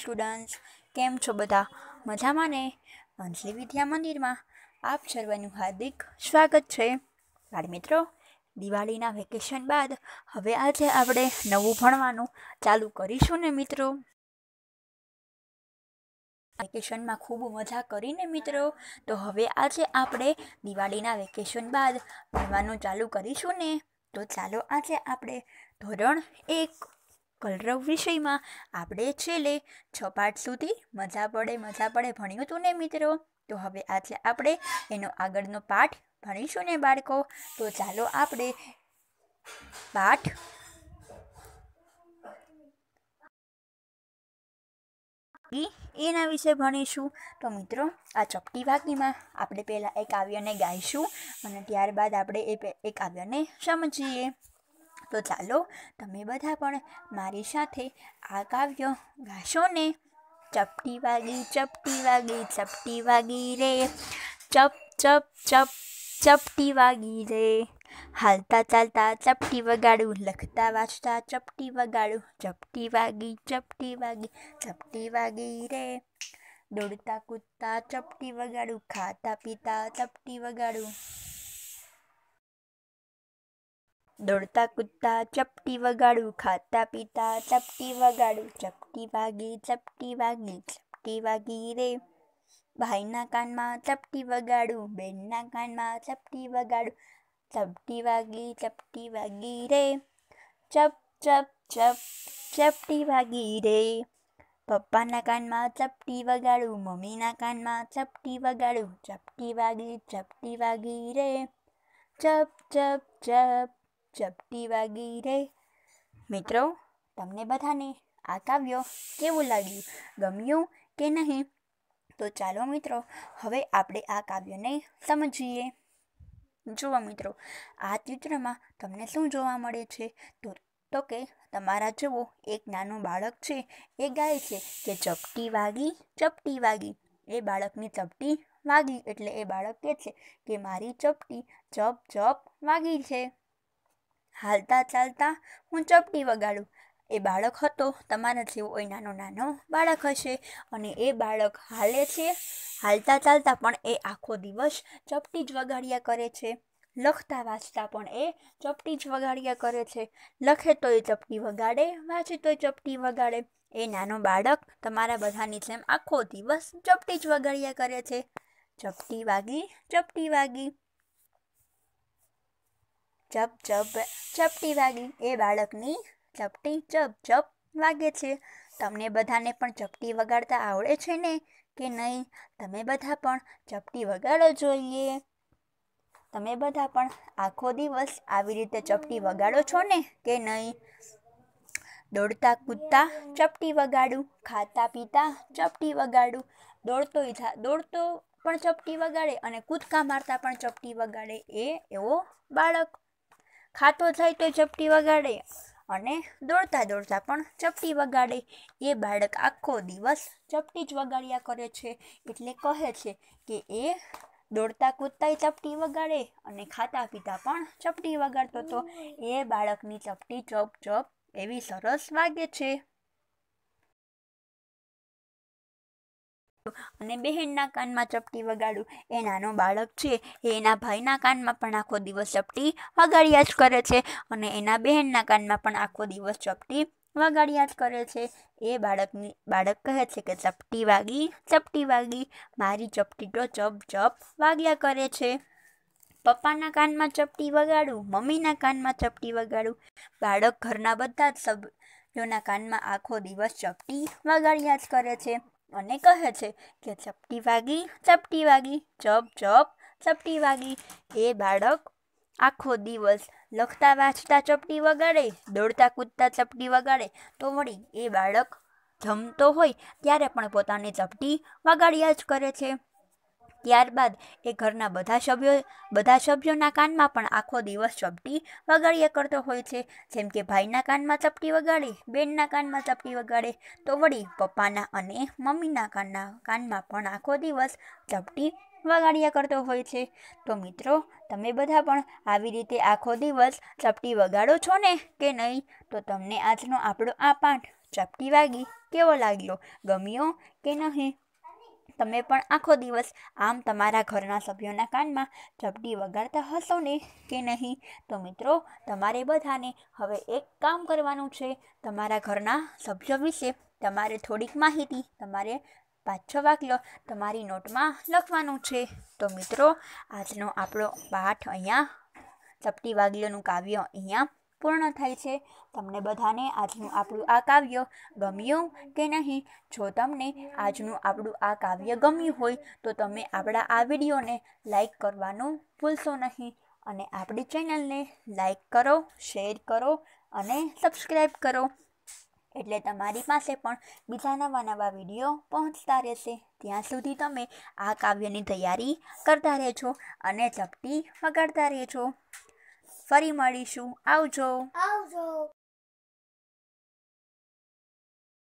students કેમ છો બધા મજામાં ને અંજલિ વિદ્યા મંદિરમાં આપ સર્વનું હાર્દિક સ્વાગત છે બાળ મિત્રો દિવાળીના વેકેશન બાદ હવે આજે આપણે નવું ભણવાનું ચાલુ કરીશું ને મિત્રો વેકેશનમાં ખૂબ મજા કરીને મિત્રો તો હવે આજે આપણે દિવાળીના વેકેશન બાદ ભણવાનું ચાલુ કરીશું ને તો ચાલો આજે આપણે ધોરણ એક કલરવ વિષયમાં આપણે છેલ્લે છ પાઠ સુધી મજા પડે મજા પડે ભણ્યું હતું ને મિત્રો તો હવે આજે આપણે એનો આગળનો પાઠ ભણીશું ને બાળકો તો ચાલો આપણે પાઠ એના વિશે ભણીશું તો મિત્રો આ ચપટી વાગીમાં આપણે પહેલાં એ કાવ્યને ગાઈશું અને ત્યારબાદ આપણે એ એ કાવ્યને સમજીએ તો ચાલો તમે બધા પણ મારી સાથે આ કાવ્ય ગાશો ને ચપટી વાગી ચપટી વાગી ચપટી વાગી રે ચપ ચપ ચપ ચપટી વાગી રે હાલતા ચાલતા ચપટી વગાડું લખતા વાંચતા ચપટી વગાડું ચપટી વાગી ચપટી વાગી ચપટી વાગી રે દોડતા કૂદતા ચપટી વગાડું ખાતા પીતા ચપટી વગાડું દોડતા કૂદતા ચપટી વગાડું ખાતા પીતા ચપટી વગાડું ચપટી વાગી ચપટી વાગી ચપટી વાગી રે ભાઈના કાનમાં ચપટી વગાડું બેનના કાનમાં ચપટી વગાડું ચપટી વાગી ચપટી વાગી રે ચપ ચપ ચપ ચપટી વાગી રે પપ્પાના કાનમાં ચપટી વગાડું મમ્મીના કાનમાં ચપટી વગાડું ચપટી વાગી ચપટી વાગી રે ચપ ચપ ચપ ચપટી વાગી રે મિત્રો તમને બધાને આ કાવ્ય કેવું લાગ્યું ગમ્યું કે નહીં તો ચાલો મિત્રો હવે આપણે આ કાવ્યને સમજીએ જુઓ મિત્રો આ ચિત્રમાં તમને શું જોવા મળે છે તો તો કે તમારા જેવો એક નાનું બાળક છે એ ગાય છે કે ચપટી વાગી ચપટી વાગી એ બાળકની ચપટી વાગી એટલે એ બાળક કહે છે કે મારી ચપટી ચપ ચપ વાગી છે હાલતા ચાલતા હું ચપટી વગાડું એ બાળક હતો તમારા જેવો એ નાનો નાનો બાળક હશે અને એ બાળક હાલે છે હાલતા ચાલતા પણ એ આખો દિવસ ચપટી જ વગાડ્યા કરે છે લખતા વાંચતા પણ એ ચપટી જ વગાડ્યા કરે છે લખે તો એ ચપટી વગાડે વાંચે તો એ ચપટી વગાડે એ નાનો બાળક તમારા બધાની જેમ આખો દિવસ ચપટી જ વગાડ્યા કરે છે ચપટી વાગી ચપટી વાગી ચપ ચપ ચપટી વાગી એ બાળકની ચપટી ચપ ચપ વાગે છે તમને બધાને પણ ચપટી વગાડતા આવડે છે ને કે નહીં તમે બધા પણ ચપટી વગાડો જોઈએ તમે બધા પણ આખો દિવસ આવી રીતે ચપટી વગાડો છો ને કે નહીં દોડતા કૂદતા ચપટી વગાડું ખાતા પીતા ચપટી વગાડું દોડતો દોડતો પણ ચપટી વગાડે અને કૂદકા મારતા પણ ચપટી વગાડે એ એવો બાળક ખાતો થાય તો ચપટી વગાડે અને દોડતા દોડતા પણ ચપટી વગાડે એ બાળક આખો દિવસ ચપટી જ વગાડ્યા કરે છે એટલે કહે છે કે એ દોડતા કૂદતાય ચપટી વગાડે અને ખાતા પીતા પણ ચપટી વગાડતો હતો એ બાળકની ચપટી ચપ ચપ એવી સરસ વાગે છે અને બહેનના કાનમાં ચપટી વગાડું એ નાનો બાળક છે એ એના ભાઈના કાનમાં પણ આખો દિવસ ચપટી વગાડ્યા જ કરે છે અને એના બહેનના કાનમાં પણ આખો દિવસ ચપટી વગાડ્યા જ કરે છે એ બાળકની બાળક કહે છે કે ચપટી વાગી ચપટી વાગી મારી ચપટી તો ચપ ચપ વાગ્યા કરે છે પપ્પાના કાનમાં ચપટી વગાડું મમ્મીના કાનમાં ચપટી વગાડું બાળક ઘરના બધા જ સભ્યોના કાનમાં આખો દિવસ ચપટી વગાડ્યા જ કરે છે અને કહે છે કે ચપટી વાગી ચપટી વાગી ચપ ચપ ચપટી વાગી એ બાળક આખો દિવસ લખતા વાંચતા ચપટી વગાડે દોડતા કૂદતા ચપટી વગાડે તો વળી એ બાળક જમતો હોય ત્યારે પણ પોતાની ચપટી વગાડ્યા જ કરે છે ત્યારબાદ એ ઘરના બધા સભ્યો બધા સભ્યોના કાનમાં પણ આખો દિવસ ચપટી વગાડ્યા કરતો હોય છે જેમ કે ભાઈના કાનમાં ચપટી વગાડે બેનના કાનમાં ચપટી વગાડે તો વળી પપ્પાના અને મમ્મીના કાનના કાનમાં પણ આખો દિવસ ચપટી વગાડ્યા કરતો હોય છે તો મિત્રો તમે બધા પણ આવી રીતે આખો દિવસ ચપટી વગાડો છો ને કે નહીં તો તમને આજનો આપણો આ પાઠ ચપટી વાગી કેવો લાગ્યો ગમ્યો કે નહીં તમે પણ આખો દિવસ આમ તમારા ઘરના સભ્યોના કાનમાં ચપટી વગાડતા હશો ને કે નહીં તો મિત્રો તમારે બધાને હવે એક કામ કરવાનું છે તમારા ઘરના સભ્યો વિશે તમારે થોડીક માહિતી તમારે પાંચ છ વાક્યો તમારી નોટમાં લખવાનું છે તો મિત્રો આજનો આપણો પાઠ અહીંયા ચપટી વાગ્યોનું કાવ્ય અહીંયા પૂર્ણ થાય છે તમને બધાને આજનું આપણું આ કાવ્ય ગમ્યું કે નહીં જો તમને આજનું આપણું આ કાવ્ય ગમ્યું હોય તો તમે આપણા આ વિડીયોને લાઈક કરવાનું ભૂલશો નહીં અને આપણી ચેનલને લાઈક કરો શેર કરો અને સબસ્ક્રાઈબ કરો એટલે તમારી પાસે પણ બીજા નવા નવા વિડીયો પહોંચતા રહેશે ત્યાં સુધી તમે આ કાવ્યની તૈયારી કરતા રહેજો અને ચપટી વગાડતા રહેજો ફરી મળીશું આવજો આવજો